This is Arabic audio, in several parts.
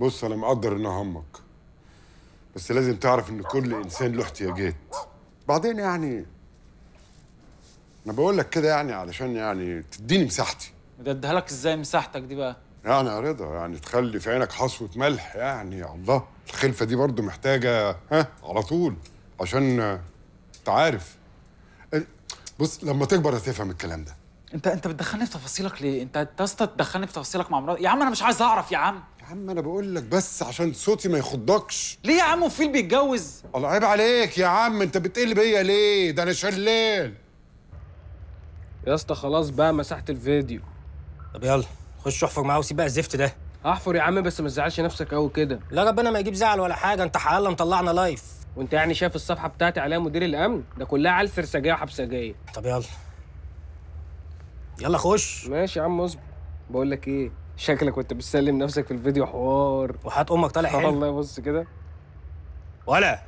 بص انا مقدر ان همك بس لازم تعرف ان كل انسان له احتياجات بعدين يعني انا بقول لك كده يعني علشان يعني تديني مساحتي ده اديها لك ازاي مساحتك دي بقى يعني يا رضا يعني تخلي في عينك حصوه ملح يعني يا الله الخلفه دي برضو محتاجه ها على طول عشان تعرف إيه، بص لما تكبر هتفهم الكلام ده انت انت بتدخلني في تفاصيلك ليه انت يا اسطى تدخلني في تفاصيلك مع مراتي يا عم انا مش عايز اعرف يا عم عم انا بقول لك بس عشان صوتي ما يخضكش ليه يا عم وفيل بيتجوز الله عيب عليك يا عم انت بتقل بيا ليه ده انا شلال يا اسطى خلاص بقى مسحت الفيديو طب يلا خش احفر معاه وسيب بقى الزفت ده احفر يا عم بس ما تزعلش نفسك قوي كده لا ربنا ما يجيب زعل ولا حاجه انت حقلا مطلعنا لايف وانت يعني شايف الصفحه بتاعتي عليها مدير الامن ده كلها عيال سرسجيه وحبسجيه طب يلا يلا خش ماشي يا عم اصبر بقول لك ايه شكلك وانت بتسلم نفسك في الفيديو حوار وحات امك طالع حلو والله بص كده ولا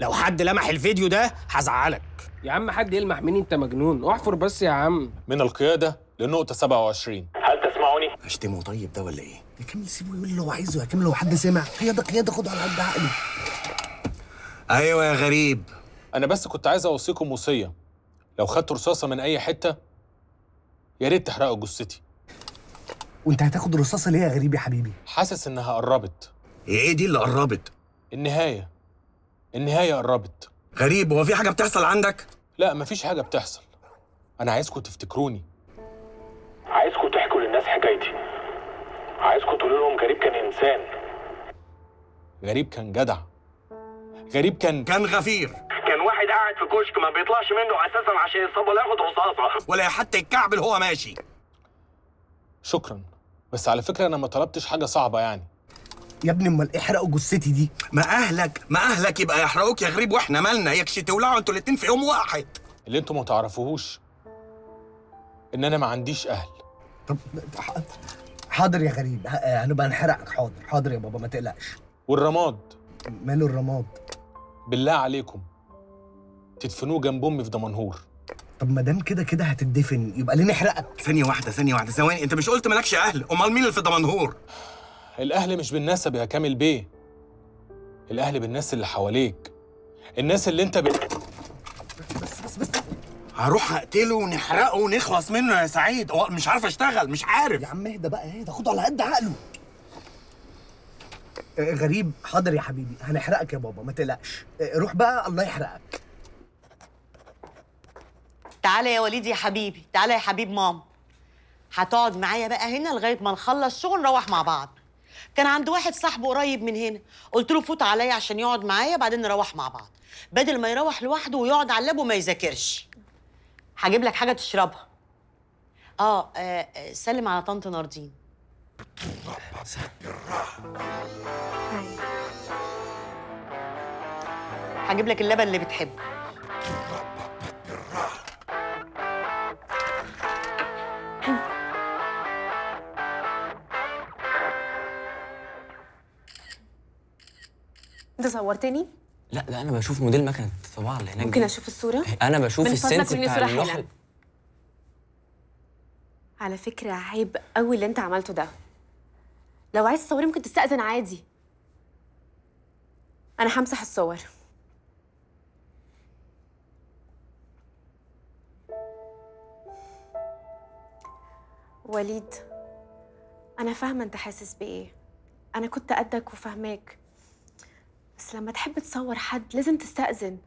لو حد لمح الفيديو ده هزعلك يا عم حد يلمح مني انت مجنون احفر بس يا عم من القياده للنقطه 27 هل تسمعوني اشتمه طيب ده ولا ايه يا يكمل سيبه يقول اللي هو عايزه يا كمل لو حد سمع قياده قياده خد على قد عقله ايوه يا غريب انا بس كنت عايز اوصيكم وصيه لو خدتوا رصاصه من اي حته يا ريت تحرقوا جثتي وانت هتاخد الرصاصه ليه يا غريب يا حبيبي حاسس انها قربت ايه دي اللي قربت النهايه النهايه قربت غريب هو في حاجه بتحصل عندك لا مفيش حاجه بتحصل انا عايزكم تفتكروني عايزكم تحكوا للناس حكايتي عايزكم تقولوا لهم غريب كان انسان غريب كان جدع غريب كان كان غفير كان واحد قاعد في كشك ما بيطلعش منه اساسا عشان يصاب ولا ياخد رصاصه ولا حتى يتكعبل هو ماشي شكرا بس على فكره انا ما طلبتش حاجه صعبه يعني يا ابني امال احرقوا جثتي دي ما اهلك ما اهلك يبقى يحرقوك يا غريب واحنا مالنا يكشي تولعوا انتوا الاتنين في يوم واحد اللي انتوا ما تعرفوهوش ان انا ما عنديش اهل طب حاضر يا غريب هنبقى نحرقك حاضر حاضر يا بابا ما تقلقش والرماد ماله الرماد بالله عليكم تدفنوه جنب امي في دمنهور طب ما دام كده كده هتدفن يبقى ليه نحرقك ثانيه واحده ثانيه واحده ثواني انت مش قلت مالكش اهل امال مين اللي في دمنهور؟ الاهل مش بالنسب يا كامل بيه الاهل بالناس اللي حواليك الناس اللي انت ب... بس بس بس هروح اقتله ونحرقه ونخلص منه يا سعيد هو مش عارف اشتغل مش عارف يا عم اهدى بقى اهدى خده على قد عقله آه، غريب حاضر يا حبيبي هنحرقك يا بابا ما تقلقش آه، روح بقى الله يحرقك تعالى يا وليدي يا حبيبي تعالى يا حبيب ماما هتقعد معايا بقى هنا لغايه ما نخلص شغل نروح مع بعض كان عند واحد صاحبه قريب من هنا قلت له فوت عليا عشان يقعد معايا بعدين نروح مع بعض بدل ما يروح لوحده ويقعد على اللاب وما يذاكرش هجيب لك حاجه تشربها اه, آه, آه، سلم على طنط ناردين هجيب لك اللبن اللي بتحبه انت صورتني؟ لا لا انا بشوف موديل مكنه الطباعه اللي هناك ممكن اشوف الصوره؟ إيه، انا بشوف السنس بتاع النحل على فكره عيب قوي اللي انت عملته ده لو عايز تصوري ممكن تستأذن عادي انا همسح الصور وليد انا فاهمه انت حاسس بايه انا كنت قدك وفهماك بس لما تحب تصور حد لازم تستأذن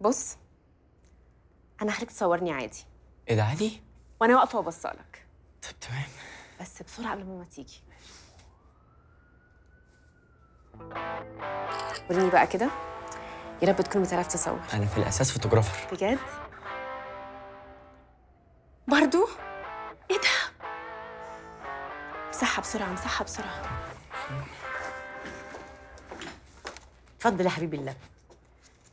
بص انا هخليك تصورني عادي ايه ده عادي؟ وانا واقفه وبصالك طب تمام بس بسرعه قبل ما تيجي وريني بقى كده يا رب تكون بتعرف تصور انا في الاساس فوتوغرافر بجد برضو ايه ده امسحها بسرعه امسحها بسرعه اتفضل يا حبيب الله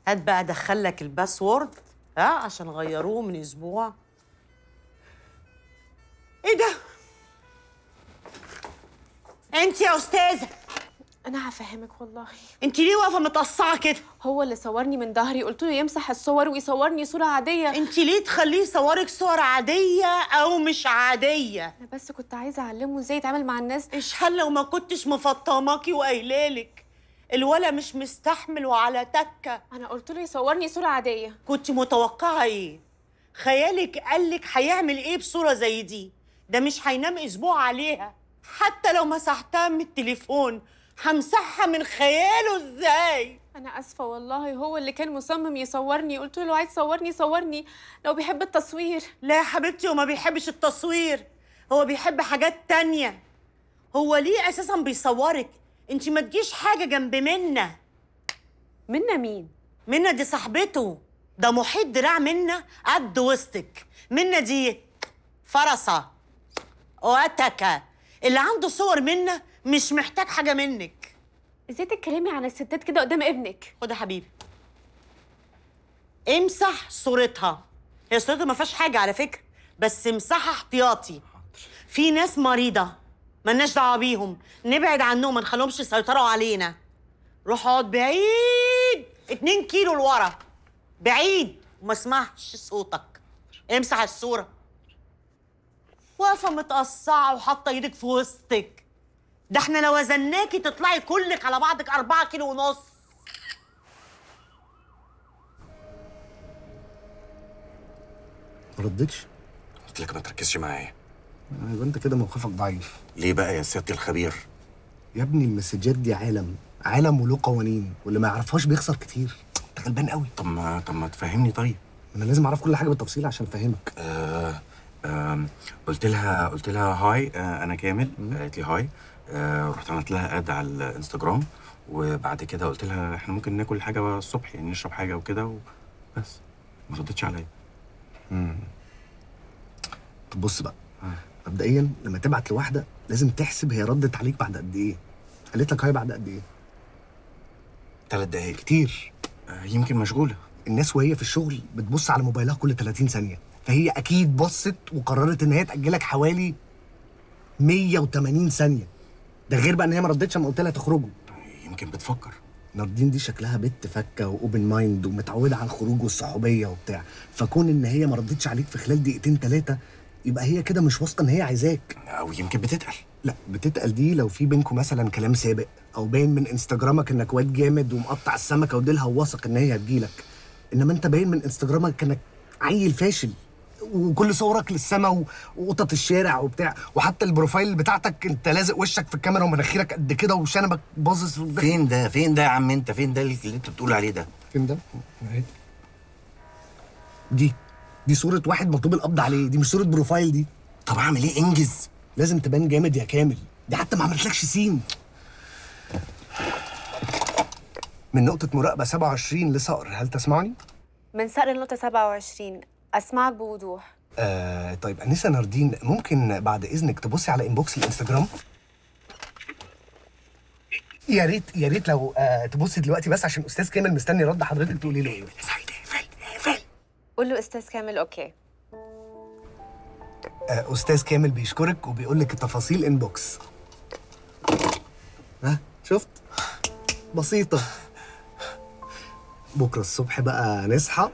هات بقى ادخل لك الباسورد ها عشان غيروه من اسبوع ايه ده انت يا استاذه انا هفهمك والله انت ليه واقفه متقصعه كده هو اللي صورني من ظهري قلت له يمسح الصور ويصورني صوره عاديه انت ليه تخليه يصورك صور عاديه او مش عاديه انا بس كنت عايزه اعلمه ازاي يتعامل مع الناس اشحال لو ما كنتش مفطماكي وقايلالك الولا مش مستحمل وعلى تكه انا قلت له يصورني صوره عاديه كنت متوقعه ايه خيالك قال لك هيعمل ايه بصوره زي دي ده مش هينام اسبوع عليها حتى لو مسحتها من التليفون همسحها من خياله ازاي انا اسفه والله هو اللي كان مصمم يصورني قلت له عايز صورني صورني لو بيحب التصوير لا يا حبيبتي هو ما بيحبش التصوير هو بيحب حاجات تانية هو ليه اساسا بيصورك انت ما تجيش حاجه جنب منا منا مين منا دي صاحبته ده محيط دراع منا قد وسطك منا دي فرسه واتكه اللي عنده صور منا مش محتاج حاجه منك ازاي تتكلمي عن الستات كده قدام ابنك خد يا حبيبي امسح صورتها هي صورتها ما فيهاش حاجه على فكره بس امسحها احتياطي في ناس مريضه ملناش دعوه بيهم نبعد عنهم ما نخليهمش يسيطروا علينا روح اقعد بعيد 2 كيلو لورا بعيد وما اسمعش صوتك امسح الصوره واقفه متقصعه وحاطه ايدك في وسطك ده احنا لو وزناكي تطلعي كلك على بعضك أربعة كيلو ونص ما ردتش؟ قلت لك ما تركزش معايا يبقى انت كده موقفك ضعيف ليه بقى يا سيادتي الخبير؟ يا ابني المسجات دي عالم عالم وله قوانين واللي ما يعرفهاش بيخسر كتير انت غلبان قوي طب ما طب ما تفهمني طيب انا لازم اعرف كل حاجه بالتفصيل عشان افهمك آه آه قلت لها قلت لها هاي آه انا كامل قالت لي هاي آه، رحت عملت لها اد على الانستجرام وبعد كده قلت لها احنا ممكن ناكل حاجه بقى الصبح يعني نشرب حاجه وكده وبس ما ردتش عليا امم طب بص بقى آه. مبدئيا لما تبعت لواحده لازم تحسب هي ردت عليك بعد قد ايه قالت لك هاي بعد قد ايه ثلاث دقايق كتير آه يمكن مشغوله الناس وهي في الشغل بتبص على موبايلها كل 30 ثانيه فهي اكيد بصت وقررت ان هي تاجلك حوالي 180 ثانيه ده غير بقى ان هي ما ردتش اما قلت لها تخرجوا يمكن بتفكر ناردين دي شكلها بنت فكه واوبن مايند ومتعوده على الخروج والصحوبيه وبتاع فكون ان هي ما ردتش عليك في خلال دقيقتين ثلاثه يبقى هي كده مش واثقه ان هي عايزاك او يمكن بتتقل لا بتتقل دي لو في بينكم مثلا كلام سابق او باين من انستجرامك انك واد جامد ومقطع السمكه وديلها وواثق ان هي هتجيلك انما انت باين من انستجرامك انك عيل فاشل وكل صورك للسما وقطط الشارع وبتاع وحتى البروفايل بتاعتك انت لازق وشك في الكاميرا ومناخيرك قد كده وشنبك باظظ فين ده فين ده يا عم انت فين ده اللي انت بتقول عليه ده فين ده دي دي صوره واحد مطلوب القبض عليه دي مش صوره بروفايل دي طب اعمل ايه انجز لازم تبان جامد يا كامل دي حتى ما عملتلكش سين من نقطة مراقبة 27 لصقر هل تسمعني؟ من صقر النقطة 27 اسمعك بوضوح آه طيب انسه ناردين ممكن بعد اذنك تبصي على انبوكس الانستجرام يا ريت يا ريت لو آه تبصي دلوقتي بس عشان استاذ كامل مستني رد حضرتك تقولي له ايه, إيه،, إيه، قول له استاذ كامل اوكي آه استاذ كامل بيشكرك وبيقول لك التفاصيل انبوكس ها شفت بسيطه بكره الصبح بقى نصحى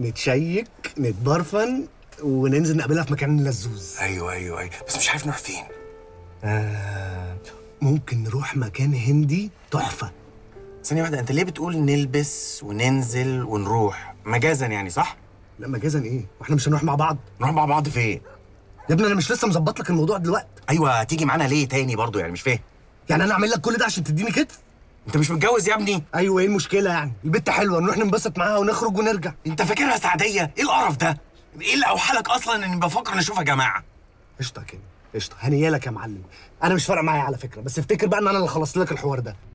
نتشيك نتبرفن وننزل نقابلها في مكان لزوز ايوه ايوه ايوه بس مش عارف نروح فين آه ممكن نروح مكان هندي تحفه ثانيه واحده انت ليه بتقول نلبس وننزل ونروح مجازا يعني صح لا مجازا ايه واحنا مش هنروح مع بعض نروح مع بعض فين يا ابني انا مش لسه مظبط لك الموضوع دلوقتي ايوه هتيجي معانا ليه تاني برضه يعني مش فاهم يعني انا اعمل لك كل ده عشان تديني كتف انت مش متجوز يا ابني ايوه ايه المشكله يعني البت حلوه نروح ننبسط معاها ونخرج ونرجع انت فاكرها سعديه ايه القرف ده ايه اللي اوحلك اصلا اني بفكر نشوفها جماعه قشطه كده قشطه هنيالك يا معلم انا مش فارقه معايا على فكره بس افتكر بقى ان انا اللي خلصت لك الحوار ده